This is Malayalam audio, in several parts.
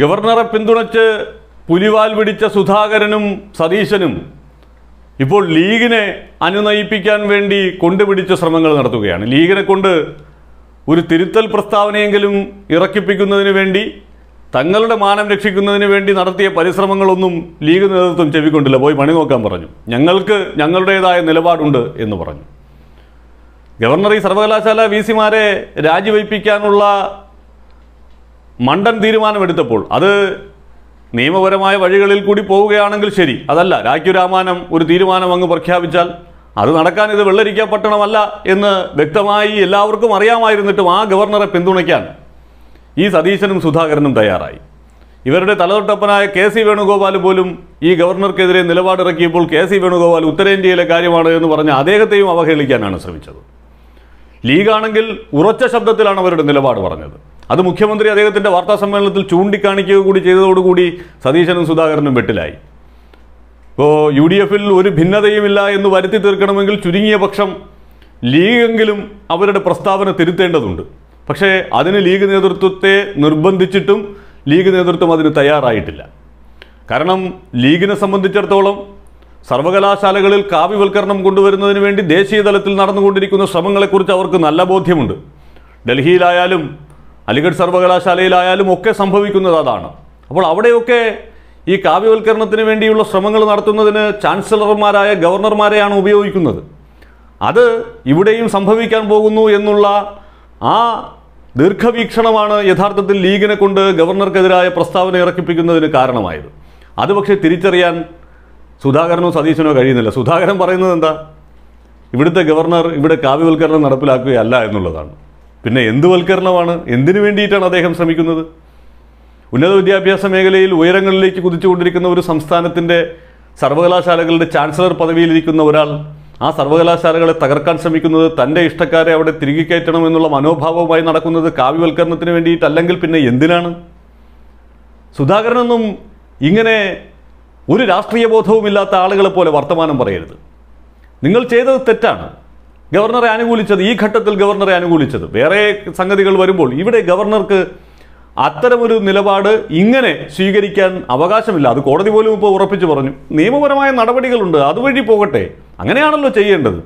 ഗവർണറെ പിന്തുണച്ച് പുലിവാൽ പിടിച്ച സുധാകരനും സതീശനും ഇപ്പോൾ ലീഗിനെ അനുനയിപ്പിക്കാൻ വേണ്ടി കൊണ്ടുപിടിച്ച ശ്രമങ്ങൾ നടത്തുകയാണ് ലീഗിനെ കൊണ്ട് ഒരു തിരുത്തൽ പ്രസ്താവനയെങ്കിലും ഇറക്കിപ്പിക്കുന്നതിന് വേണ്ടി തങ്ങളുടെ മാനം രക്ഷിക്കുന്നതിന് വേണ്ടി നടത്തിയ പരിശ്രമങ്ങളൊന്നും ലീഗ് നേതൃത്വം ചെവിക്കൊണ്ടില്ല പോയി പണി നോക്കാൻ പറഞ്ഞു ഞങ്ങൾക്ക് ഞങ്ങളുടേതായ നിലപാടുണ്ട് എന്ന് പറഞ്ഞു ഗവർണർ ഈ സർവകലാശാല വി സിമാരെ രാജിവയ്പ്പിക്കാനുള്ള മണ്ടൻ തീരുമാനമെടുത്തപ്പോൾ അത് നിയമപരമായ വഴികളിൽ കൂടി പോവുകയാണെങ്കിൽ ശരി അതല്ല രാജ്ഞുരാമാനം ഒരു തീരുമാനം അങ്ങ് പ്രഖ്യാപിച്ചാൽ അത് നടക്കാൻ ഇത് വെള്ളരിക്ക പട്ടണമല്ല എന്ന് വ്യക്തമായി എല്ലാവർക്കും അറിയാമായിരുന്നിട്ടും ആ ഗവർണറെ പിന്തുണയ്ക്കാൻ ഈ സതീശനും സുധാകരനും തയ്യാറായി ഇവരുടെ തലതൊട്ടപ്പനായ കെ സി വേണുഗോപാൽ പോലും ഈ ഗവർണർക്കെതിരെ നിലപാടിറക്കിയപ്പോൾ കെ സി വേണുഗോപാൽ ഉത്തരേന്ത്യയിലെ കാര്യമാണ് എന്ന് പറഞ്ഞ് അദ്ദേഹത്തെയും അവഹേളിക്കാനാണ് ശ്രമിച്ചത് ലീഗാണെങ്കിൽ ഉറച്ച ശബ്ദത്തിലാണ് അവരുടെ നിലപാട് പറഞ്ഞത് അത് മുഖ്യമന്ത്രി അദ്ദേഹത്തിൻ്റെ വാർത്താ സമ്മേളനത്തിൽ ചൂണ്ടിക്കാണിക്കുക കൂടി ചെയ്തതോടുകൂടി സതീശനും സുധാകരനും വെട്ടിലായി ഇപ്പോൾ യു ഡി എഫിൽ ഒരു ഭിന്നതയുമില്ല എന്ന് വരുത്തി തീർക്കണമെങ്കിൽ ചുരുങ്ങിയ പക്ഷം ലീഗെങ്കിലും അവരുടെ പ്രസ്താവന തിരുത്തേണ്ടതുണ്ട് പക്ഷേ അതിന് ലീഗ് നേതൃത്വത്തെ നിർബന്ധിച്ചിട്ടും ലീഗ് നേതൃത്വം അതിന് തയ്യാറായിട്ടില്ല കാരണം ലീഗിനെ സംബന്ധിച്ചിടത്തോളം സർവകലാശാലകളിൽ കാവ്യവൽക്കരണം കൊണ്ടുവരുന്നതിന് വേണ്ടി ദേശീയ തലത്തിൽ നടന്നുകൊണ്ടിരിക്കുന്ന ശ്രമങ്ങളെക്കുറിച്ച് അവർക്ക് നല്ല ബോധ്യമുണ്ട് ഡൽഹിയിലായാലും അലിഗഡ് സർവകലാശാലയിലായാലും ഒക്കെ സംഭവിക്കുന്നത് അതാണ് അപ്പോൾ അവിടെയൊക്കെ ഈ കാവ്യവൽക്കരണത്തിന് വേണ്ടിയുള്ള ശ്രമങ്ങൾ നടത്തുന്നതിന് ചാൻസലർമാരായ ഗവർണർമാരെയാണ് ഉപയോഗിക്കുന്നത് അത് ഇവിടെയും സംഭവിക്കാൻ പോകുന്നു എന്നുള്ള ആ ദീർഘവീക്ഷണമാണ് യഥാർത്ഥത്തിൽ ലീഗിനെ കൊണ്ട് ഗവർണർക്കെതിരായ പ്രസ്താവന ഇറക്കിപ്പിക്കുന്നതിന് കാരണമായത് അത് പക്ഷേ തിരിച്ചറിയാൻ സുധാകരനോ സതീശനോ കഴിയുന്നില്ല സുധാകരൻ പറയുന്നത് എന്താ ഇവിടുത്തെ ഗവർണർ ഇവിടെ കാവ്യവൽക്കരണം നടപ്പിലാക്കുകയല്ല എന്നുള്ളതാണ് പിന്നെ എന്ത് വൽക്കരണമാണ് എന്തിനു വേണ്ടിയിട്ടാണ് അദ്ദേഹം ശ്രമിക്കുന്നത് ഉന്നത വിദ്യാഭ്യാസ മേഖലയിൽ ഉയരങ്ങളിലേക്ക് കുതിച്ചുകൊണ്ടിരിക്കുന്ന ഒരു സംസ്ഥാനത്തിൻ്റെ സർവകലാശാലകളുടെ ചാൻസലർ പദവിയിലിരിക്കുന്ന ഒരാൾ ആ സർവകലാശാലകളെ തകർക്കാൻ ശ്രമിക്കുന്നത് തൻ്റെ ഇഷ്ടക്കാരെ അവിടെ തിരികെ കയറ്റണം എന്നുള്ള മനോഭാവവുമായി നടക്കുന്നത് കാവ്യവൽക്കരണത്തിന് വേണ്ടിയിട്ടല്ലെങ്കിൽ പിന്നെ എന്തിനാണ് സുധാകരനൊന്നും ഇങ്ങനെ ഒരു രാഷ്ട്രീയ ബോധവുമില്ലാത്ത ആളുകളെ പോലെ വർത്തമാനം പറയരുത് നിങ്ങൾ ചെയ്തത് തെറ്റാണ് ഗവർണറെ അനുകൂലിച്ചത് ഈ ഘട്ടത്തിൽ ഗവർണറെ അനുകൂലിച്ചത് വേറെ സംഗതികൾ വരുമ്പോൾ ഇവിടെ ഗവർണർക്ക് അത്തരമൊരു നിലപാട് ഇങ്ങനെ സ്വീകരിക്കാൻ അവകാശമില്ല അത് കോടതി പോലും ഇപ്പോൾ ഉറപ്പിച്ചു പറഞ്ഞു നിയമപരമായ നടപടികളുണ്ട് അതുവഴി പോകട്ടെ അങ്ങനെയാണല്ലോ ചെയ്യേണ്ടത്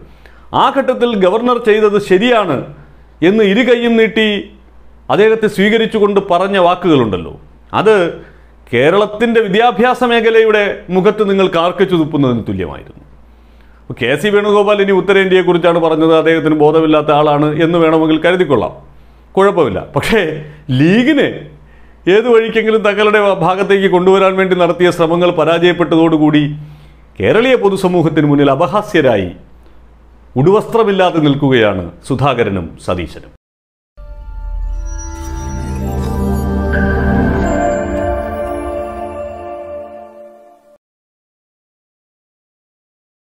ആ ഘട്ടത്തിൽ ഗവർണർ ചെയ്തത് ശരിയാണ് എന്ന് ഇരു കൈയും നീട്ടി അദ്ദേഹത്തെ സ്വീകരിച്ചുകൊണ്ട് പറഞ്ഞ വാക്കുകളുണ്ടല്ലോ അത് കേരളത്തിൻ്റെ വിദ്യാഭ്യാസ മേഖലയുടെ മുഖത്ത് നിങ്ങൾ കാർക്കിച്ചു തുപ്പുന്നതിന് തുല്യമായിരുന്നു കെ സി വേണുഗോപാൽ ഇനി ഉത്തരേന്ത്യയെ കുറിച്ചാണ് പറഞ്ഞത് അദ്ദേഹത്തിന് ബോധമില്ലാത്ത ആളാണ് എന്ന് വേണമെങ്കിൽ കരുതിക്കൊള്ളാം കുഴപ്പമില്ല പക്ഷേ ലീഗിന് ഏത് വഴിക്കെങ്കിലും തങ്ങളുടെ ഭാഗത്തേക്ക് കൊണ്ടുവരാൻ വേണ്ടി നടത്തിയ ശ്രമങ്ങൾ പരാജയപ്പെട്ടതോടുകൂടി കേരളീയ പൊതുസമൂഹത്തിന് മുന്നിൽ അപഹാസ്യരായി ഉടുവസ്ത്രമില്ലാതെ നിൽക്കുകയാണ് സുധാകരനും സതീശനും